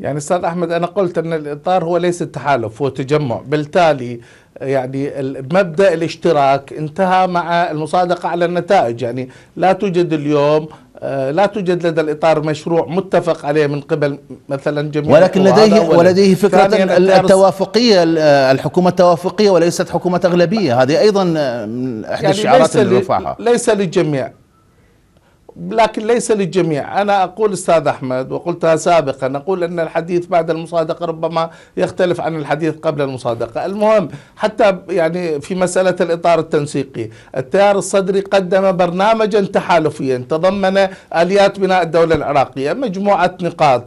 يعني استاذ احمد انا قلت ان الاطار هو ليس تحالف هو تجمع بالتالي يعني مبدا الاشتراك انتهى مع المصادقه على النتائج يعني لا توجد اليوم آه، لا توجد لدى الاطار مشروع متفق عليه من قبل مثلا جميع ولكن لديه ولديه فكره التوافقيه الحكومه التوافقيه وليست حكومه اغلبيه هذه ايضا آه، احدى يعني الشعارات للرفاحه ليس للجميع لكن ليس للجميع أنا أقول أستاذ أحمد وقلتها سابقا نقول أن الحديث بعد المصادقة ربما يختلف عن الحديث قبل المصادقة المهم حتى يعني في مسألة الإطار التنسيقي التيار الصدري قدم برنامجا تحالفيا تضمن آليات بناء الدولة العراقية مجموعة نقاط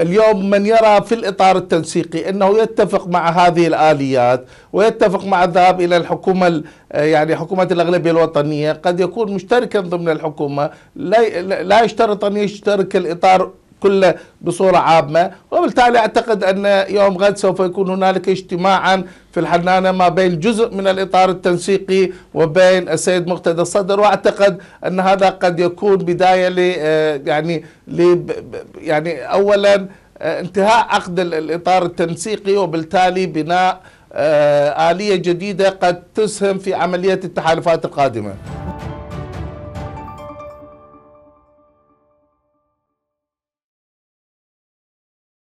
اليوم من يرى في الإطار التنسيقي أنه يتفق مع هذه الآليات ويتفق مع الذهاب إلى الحكومة يعني حكومة الأغلبية الوطنية قد يكون مشتركا ضمن الحكومة لا يشترط أن يشترك الإطار كله بصورة عامة وبالتالي أعتقد أن يوم غد سوف يكون هنالك اجتماعا في الحنانة ما بين جزء من الإطار التنسيقي وبين السيد مقتدى الصدر وأعتقد أن هذا قد يكون بداية ل آه، يعني ل يعني أولا آه، انتهاء عقد الإطار التنسيقي وبالتالي بناء آه، آلية جديدة قد تسهم في عملية التحالفات القادمة